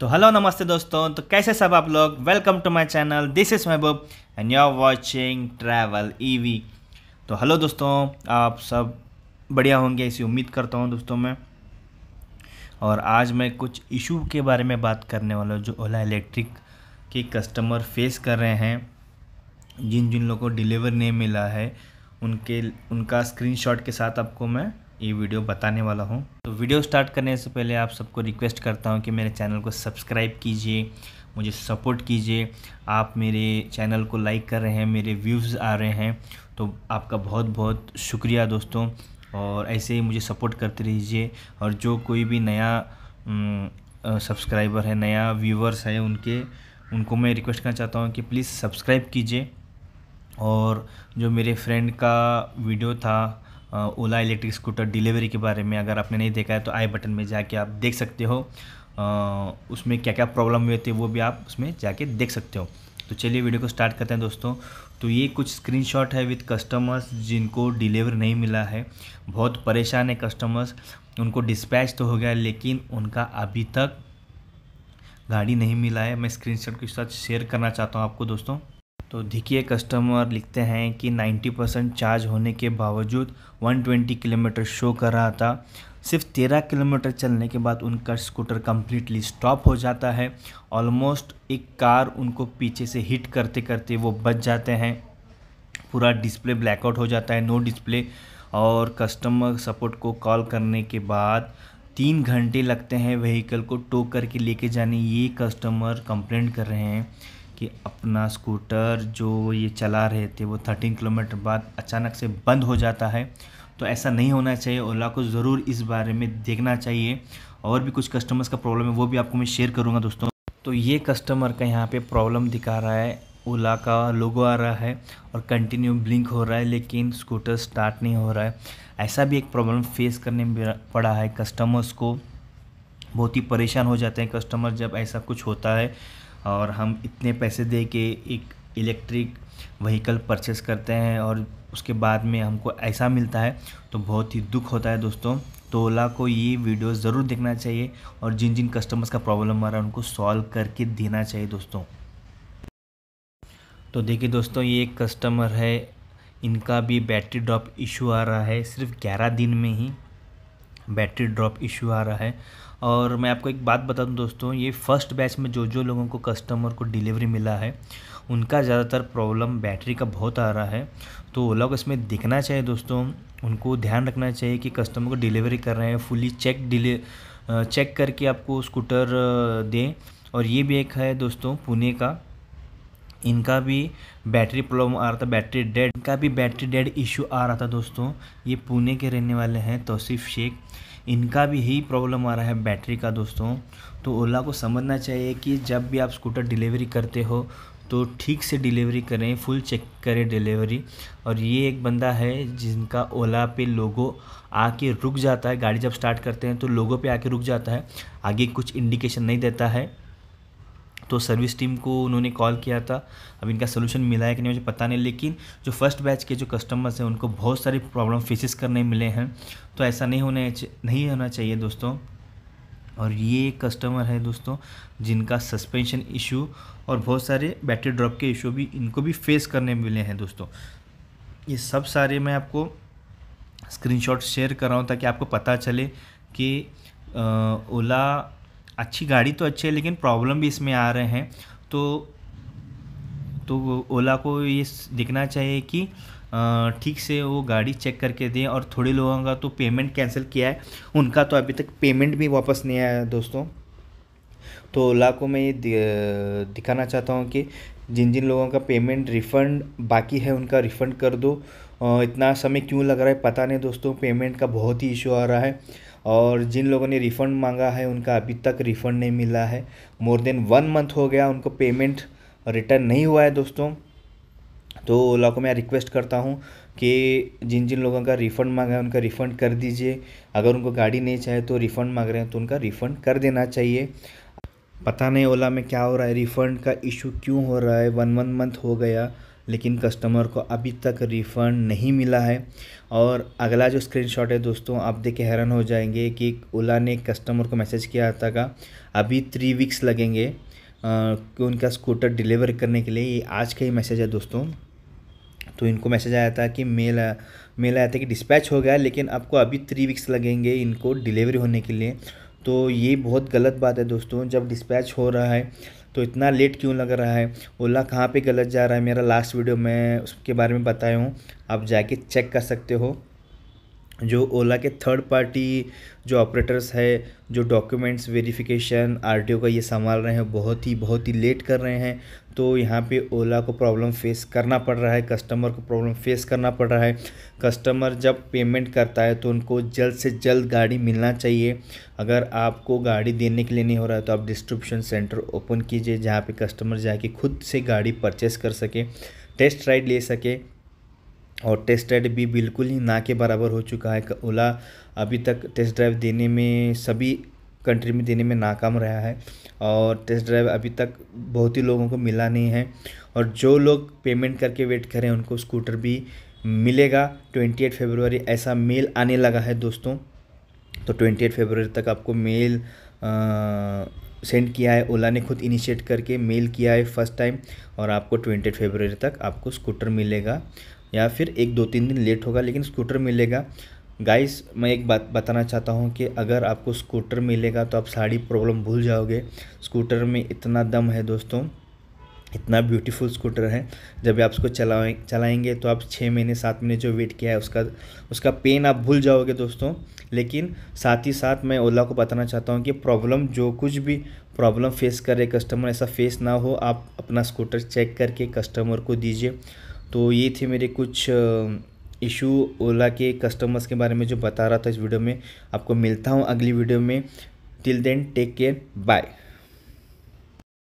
तो हेलो नमस्ते दोस्तों तो कैसे सब आप लोग welcome to my channel this is Mehboob and you are watching travel EV तो हेलो दोस्तों आप सब बढ़िया होंगे ऐसी उम्मीद करता हूँ दोस्तों मैं और आज मैं कुछ इशू के बारे में बात करने वाला हूँ जो ओला इलेक्ट्रिक के कस्टमर फेस कर रहे हैं जिन जिन लोगों को डिलीवर नहीं मिला है उनके उनका स्क्रीनशॉट के साथ आपको मैं ये वीडियो बताने वाला हूँ तो वीडियो स्टार्ट करने से पहले आप सबको रिक्वेस्ट करता हूँ कि मेरे चैनल को सब्सक्राइब कीजिए मुझे सपोर्ट कीजिए आप मेरे चैनल को लाइक कर रहे हैं मेरे व्यूज़ आ रहे हैं तो आपका बहुत बहुत शुक्रिया दोस्तों और ऐसे ही मुझे सपोर्ट करते रहिए और जो कोई भी नया सब्सक्राइबर है नया व्यूवर्स है उनके उनको मैं रिक्वेस्ट करना चाहता हूँ कि प्लीज़ सब्सक्राइब कीजिए और जो मेरे फ्रेंड का वीडियो था ओला इलेक्ट्रिक स्कूटर डिलीवरी के बारे में अगर आपने नहीं देखा है तो आई बटन में जाके आप देख सकते हो उसमें क्या क्या प्रॉब्लम हुए थे वो भी आप उसमें जाके देख सकते हो तो चलिए वीडियो को स्टार्ट करते हैं दोस्तों तो ये कुछ स्क्रीनशॉट है विद कस्टमर्स जिनको डिलीवर नहीं मिला है बहुत परेशान है कस्टमर्स उनको डिस्पैच तो हो गया लेकिन उनका अभी तक गाड़ी नहीं मिला है मैं स्क्रीनशॉट के साथ शेयर करना चाहता हूँ आपको दोस्तों तो देखिए कस्टमर लिखते हैं कि 90 परसेंट चार्ज होने के बावजूद 120 किलोमीटर शो कर रहा था सिर्फ 13 किलोमीटर चलने के बाद उनका स्कूटर कम्प्लीटली स्टॉप हो जाता है ऑलमोस्ट एक कार उनको पीछे से हिट करते करते वो बच जाते हैं पूरा डिस्प्ले ब्लैकआउट हो जाता है नो डिस्प्ले और कस्टमर सपोर्ट को कॉल करने के बाद तीन घंटे लगते हैं व्हीकल को टो करके लेके जाने ये कस्टमर कंप्लेंट कर रहे हैं कि अपना स्कूटर जो ये चला रहे थे वो थर्टीन किलोमीटर बाद अचानक से बंद हो जाता है तो ऐसा नहीं होना चाहिए ओला को ज़रूर इस बारे में देखना चाहिए और भी कुछ कस्टमर्स का प्रॉब्लम है वो भी आपको मैं शेयर करूँगा दोस्तों तो ये कस्टमर का यहाँ पे प्रॉब्लम दिखा रहा है ओला का लोगो आ रहा है और कंटिन्यू ब्लिंक हो रहा है लेकिन स्कूटर स्टार्ट नहीं हो रहा है ऐसा भी एक प्रॉब्लम फेस करने में पड़ा है कस्टमर्स को बहुत ही परेशान हो जाते हैं कस्टमर जब ऐसा कुछ होता है और हम इतने पैसे दे के एक इलेक्ट्रिक व्हीकल परचेस करते हैं और उसके बाद में हमको ऐसा मिलता है तो बहुत ही दुख होता है दोस्तों तो ओला को ये वीडियो ज़रूर देखना चाहिए और जिन जिन कस्टमर्स का प्रॉब्लम आ रहा है उनको सॉल्व करके देना चाहिए दोस्तों तो देखिए दोस्तों ये एक कस्टमर है इनका भी बैटरी ड्रॉप इशू आ रहा है सिर्फ ग्यारह दिन में ही बैटरी ड्रॉप इशू आ रहा है और मैं आपको एक बात बता दूं दोस्तों ये फर्स्ट बैच में जो जो लोगों को कस्टमर को डिलीवरी मिला है उनका ज़्यादातर प्रॉब्लम बैटरी का बहुत आ रहा है तो ओला को इसमें दिखना चाहिए दोस्तों उनको ध्यान रखना चाहिए कि कस्टमर को डिलीवरी कर रहे हैं फुली चेक डिले चेक करके आपको स्कूटर दें और ये भी एक है दोस्तों पुणे का इनका भी बैटरी प्रॉब्लम आ रहा था बैटरी डेड इनका भी बैटरी डेड इशू आ रहा था दोस्तों ये पुणे के रहने वाले हैं तोसीफ़ शेख इनका भी यही प्रॉब्लम आ रहा है बैटरी का दोस्तों तो ओला को समझना चाहिए कि जब भी आप स्कूटर डिलीवरी करते हो तो ठीक से डिलीवरी करें फुल चेक करें डिलीवरी और ये एक बंदा है जिनका ओला पे लोगो आके रुक जाता है गाड़ी जब स्टार्ट करते हैं तो लोगो पे आके रुक जाता है आगे कुछ इंडिकेशन नहीं देता है तो सर्विस टीम को उन्होंने कॉल किया था अब इनका सोल्यूशन मिला है कि नहीं मुझे पता नहीं लेकिन जो फर्स्ट बैच के जो कस्टमर्स हैं उनको बहुत सारे प्रॉब्लम फेसिस करने मिले हैं तो ऐसा नहीं होने नहीं होना चाहिए दोस्तों और ये कस्टमर है दोस्तों जिनका सस्पेंशन इशू और बहुत सारे बैटरी ड्रॉप के इशू भी इनको भी फेस करने मिले हैं दोस्तों ये सब सारे मैं आपको स्क्रीनशॉट शेयर कर रहा हूँ ताकि आपको पता चले कि ओला अच्छी गाड़ी तो अच्छी है लेकिन प्रॉब्लम भी इसमें आ रहे हैं तो तो ओला को ये दिखना चाहिए कि ठीक से वो गाड़ी चेक करके दें और थोड़े लोगों का तो पेमेंट कैंसिल किया है उनका तो अभी तक पेमेंट भी वापस नहीं आया दोस्तों तो ओला को मैं ये दिखाना चाहता हूँ कि जिन जिन लोगों का पेमेंट रिफ़ंड बाकी है उनका रिफ़ंड कर दो इतना समय क्यों लग रहा है पता नहीं दोस्तों पेमेंट का बहुत ही इशू आ रहा है और जिन लोगों ने रिफ़ंड मांगा है उनका अभी तक रिफ़ंड नहीं मिला है मोर देन वन मंथ हो गया उनको पेमेंट रिटर्न नहीं हुआ है दोस्तों तो ओला को मैं रिक्वेस्ट करता हूँ कि जिन जिन लोगों का रिफ़ंड मांगा है उनका रिफ़ंड कर दीजिए अगर उनको गाड़ी नहीं चाहिए तो रिफ़ंड मांग रहे हैं तो उनका रिफ़ंड कर देना चाहिए पता नहीं ओला में क्या हो रहा है रिफ़ंड का इशू क्यों हो रहा है वन वन मंथ हो गया लेकिन कस्टमर को अभी तक रिफ़ंड नहीं मिला है और अगला जो स्क्रीनशॉट है दोस्तों आप देख के हैरान हो जाएंगे कि ओला ने कस्टमर को मैसेज किया था का अभी थ्री वीक्स लगेंगे कि उनका स्कूटर डिलीवर करने के लिए ये आज का ही मैसेज है दोस्तों तो इनको मैसेज आया था कि मेल मेल आया था कि डिस्पैच हो गया लेकिन आपको अभी थ्री वीक्स लगेंगे इनको डिलीवरी होने के लिए तो ये बहुत गलत बात है दोस्तों जब डिस्पैच हो रहा है तो इतना लेट क्यों लग रहा है ओला कहाँ पे गलत जा रहा है मेरा लास्ट वीडियो मैं उसके बारे में बताया हूँ आप जाके चेक कर सकते हो जो ओला के थर्ड पार्टी जो ऑपरेटर्स है जो डॉक्यूमेंट्स वेरिफिकेशन आर का ये संभाल रहे हैं बहुत ही बहुत ही लेट कर रहे हैं तो यहाँ पे ओला को प्रॉब्लम फेस करना पड़ रहा है कस्टमर को प्रॉब्लम फेस करना पड़ रहा है कस्टमर जब पेमेंट करता है तो उनको जल्द से जल्द गाड़ी मिलना चाहिए अगर आपको गाड़ी देने के लिए नहीं हो रहा है तो आप डिस्ट्रीब्यूशन सेंटर ओपन कीजिए जहाँ पर कस्टमर जाके खुद से गाड़ी परचेस कर सके टेस्ट राइड ले सके और टेस्ट ड्राइव भी बिल्कुल ही ना के बराबर हो चुका है ओला अभी तक टेस्ट ड्राइव देने में सभी कंट्री में देने में नाकाम रहा है और टेस्ट ड्राइव अभी तक बहुत ही लोगों को मिला नहीं है और जो लोग पेमेंट करके वेट करें उनको स्कूटर भी मिलेगा ट्वेंटी एट फेबरवरी ऐसा मेल आने लगा है दोस्तों तो ट्वेंटी एट फेबरवरी तक आपको मेल सेंड किया है ओला ने खुद इनिशिएट करके मेल किया है फर्स्ट टाइम और आपको ट्वेंटी फेबररी तक आपको स्कूटर मिलेगा या फिर एक दो तीन दिन लेट होगा लेकिन स्कूटर मिलेगा गाइस मैं एक बात बताना चाहता हूँ कि अगर आपको स्कूटर मिलेगा तो आप सारी प्रॉब्लम भूल जाओगे स्कूटर में इतना दम है दोस्तों इतना ब्यूटीफुल स्कूटर है जब आप उसको चलाएं चलाएंगे तो आप छः महीने सात महीने जो वेट किया है उसका उसका पेन आप भूल जाओगे दोस्तों लेकिन साथ ही साथ मैं ओला को बताना चाहता हूँ कि प्रॉब्लम जो कुछ भी प्रॉब्लम फेस कर रहे कस्टमर ऐसा फेस ना हो आप अपना स्कूटर चेक करके कस्टमर को दीजिए तो ये थे मेरे कुछ इशू ओला के कस्टमर्स के बारे में जो बता रहा था इस वीडियो में आपको मिलता हूँ अगली वीडियो में till then take care bye